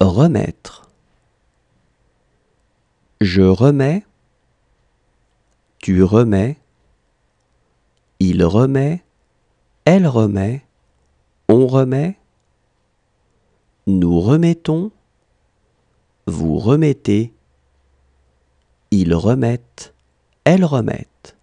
remettre. Je remets, tu remets, il remet, elle remet, on remet, nous remettons, vous remettez, ils remettent, elles remettent.